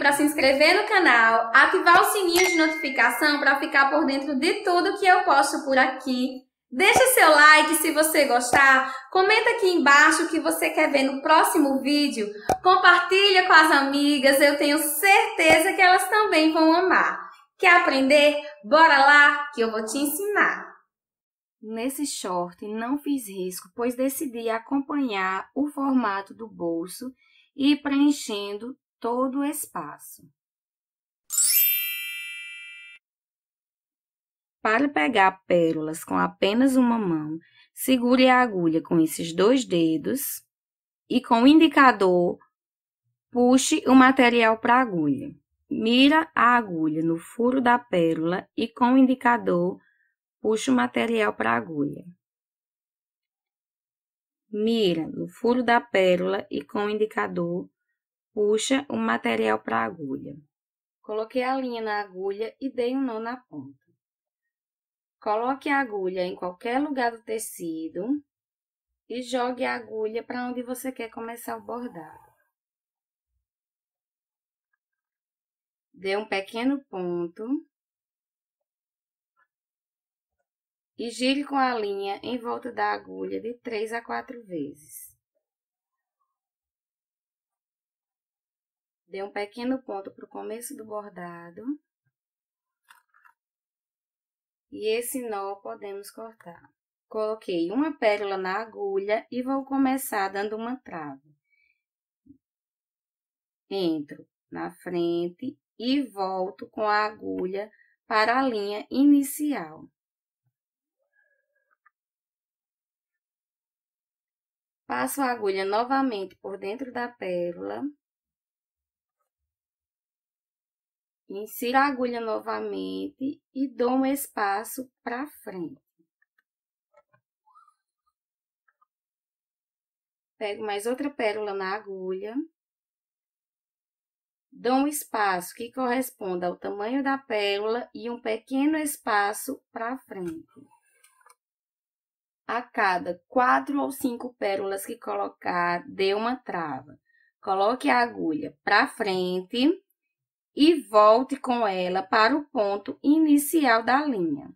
para se inscrever no canal, ativar o sininho de notificação para ficar por dentro de tudo que eu posto por aqui. deixa seu like se você gostar, comenta aqui embaixo o que você quer ver no próximo vídeo, compartilha com as amigas, eu tenho certeza que elas também vão amar. Quer aprender? Bora lá que eu vou te ensinar! Nesse short não fiz risco, pois decidi acompanhar o formato do bolso e preenchendo todo o espaço. Para pegar pérolas com apenas uma mão, segure a agulha com esses dois dedos e com o indicador puxe o material para a agulha. Mira a agulha no furo da pérola e com o indicador puxe o material para a agulha. Mira no furo da pérola e com o indicador puxa o material para a agulha. Coloquei a linha na agulha e dei um nó na ponta. Coloque a agulha em qualquer lugar do tecido e jogue a agulha para onde você quer começar o bordado. Dê um pequeno ponto e gire com a linha em volta da agulha de 3 a 4 vezes. Dê um pequeno ponto para o começo do bordado. E esse nó podemos cortar. Coloquei uma pérola na agulha e vou começar dando uma trava. Entro na frente e volto com a agulha para a linha inicial. Passo a agulha novamente por dentro da pérola Insiro a agulha novamente e dou um espaço para frente. Pego mais outra pérola na agulha. Dou um espaço que corresponda ao tamanho da pérola e um pequeno espaço para frente. A cada quatro ou cinco pérolas que colocar, dê uma trava. Coloque a agulha para frente e volte com ela para o ponto inicial da linha.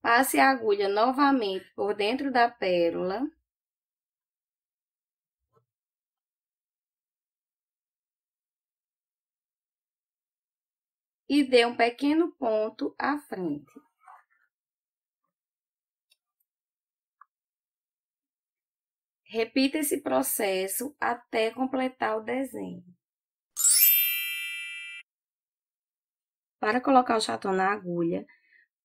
Passe a agulha novamente por dentro da pérola. E dê um pequeno ponto à frente. Repita esse processo até completar o desenho. Para colocar o chatão na agulha,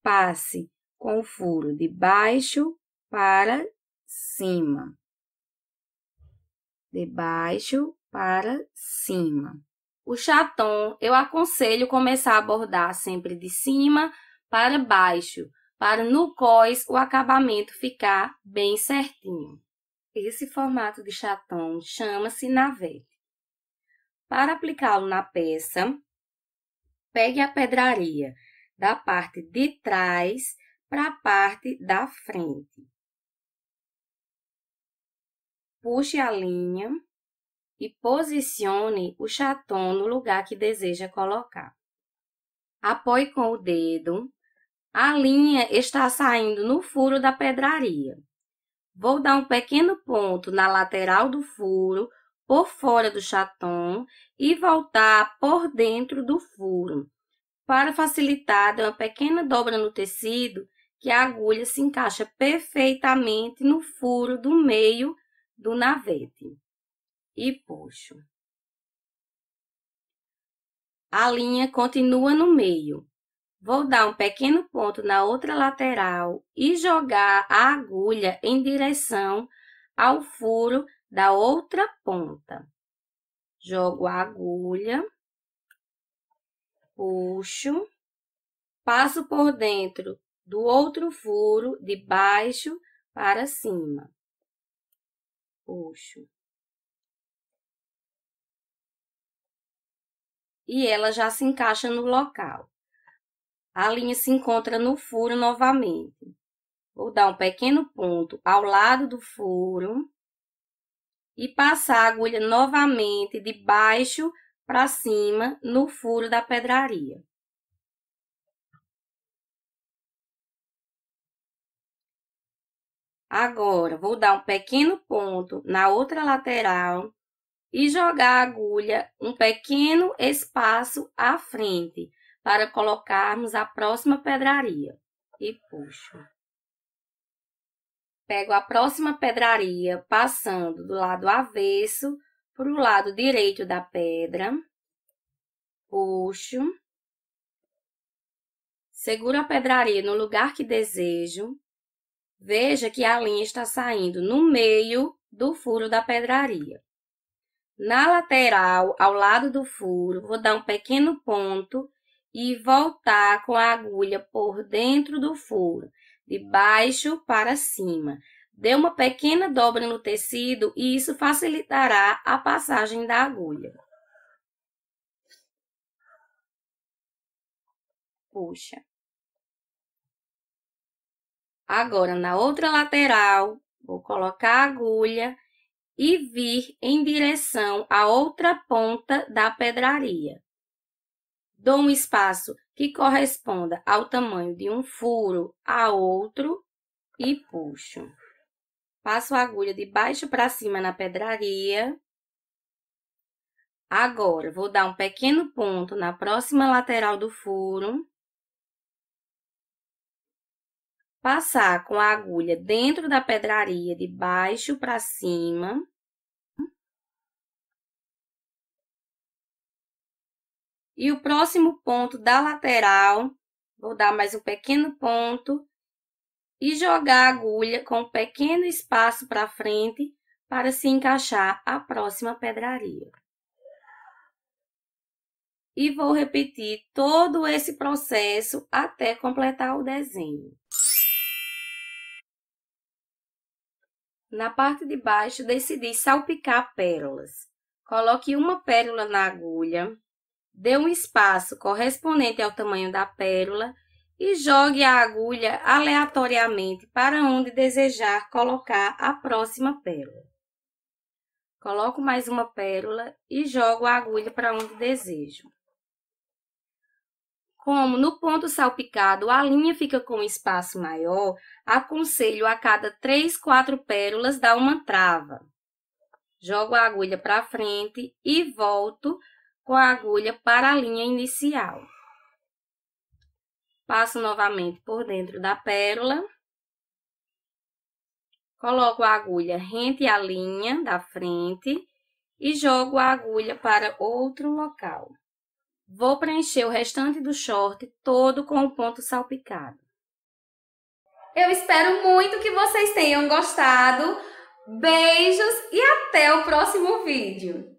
passe com o furo de baixo para cima. De baixo para cima. O chaton, eu aconselho começar a bordar sempre de cima para baixo, para no cós o acabamento ficar bem certinho. Esse formato de chatão chama-se navete. Para aplicá-lo na peça, pegue a pedraria da parte de trás para a parte da frente. Puxe a linha e posicione o chatão no lugar que deseja colocar. Apoie com o dedo. A linha está saindo no furo da pedraria. Vou dar um pequeno ponto na lateral do furo, por fora do chaton e voltar por dentro do furo. Para facilitar, dá uma pequena dobra no tecido que a agulha se encaixa perfeitamente no furo do meio do navete. E puxo. A linha continua no meio. Vou dar um pequeno ponto na outra lateral e jogar a agulha em direção ao furo da outra ponta. Jogo a agulha, puxo, passo por dentro do outro furo de baixo para cima. Puxo. E ela já se encaixa no local a linha se encontra no furo novamente. Vou dar um pequeno ponto ao lado do furo e passar a agulha novamente de baixo para cima no furo da pedraria. Agora, vou dar um pequeno ponto na outra lateral e jogar a agulha um pequeno espaço à frente, para colocarmos a próxima pedraria. E puxo. Pego a próxima pedraria, passando do lado avesso para o lado direito da pedra. Puxo. Seguro a pedraria no lugar que desejo. Veja que a linha está saindo no meio do furo da pedraria. Na lateral, ao lado do furo, vou dar um pequeno ponto e voltar com a agulha por dentro do furo, de baixo para cima. Dê uma pequena dobra no tecido e isso facilitará a passagem da agulha. Puxa. Agora, na outra lateral, vou colocar a agulha e vir em direção à outra ponta da pedraria. Dou um espaço que corresponda ao tamanho de um furo a outro e puxo. Passo a agulha de baixo para cima na pedraria. Agora, vou dar um pequeno ponto na próxima lateral do furo. Passar com a agulha dentro da pedraria de baixo para cima. E o próximo ponto da lateral, vou dar mais um pequeno ponto e jogar a agulha com um pequeno espaço para frente para se encaixar a próxima pedraria. E vou repetir todo esse processo até completar o desenho. Na parte de baixo, decidi salpicar pérolas. Coloque uma pérola na agulha Dê um espaço correspondente ao tamanho da pérola e jogue a agulha aleatoriamente para onde desejar colocar a próxima pérola. Coloco mais uma pérola e jogo a agulha para onde desejo. Como no ponto salpicado a linha fica com um espaço maior, aconselho a cada 3, 4 pérolas dar uma trava. Jogo a agulha para frente e volto com a agulha para a linha inicial. Passo novamente por dentro da pérola. Coloco a agulha rente à linha da frente e jogo a agulha para outro local. Vou preencher o restante do short todo com o ponto salpicado. Eu espero muito que vocês tenham gostado. Beijos e até o próximo vídeo!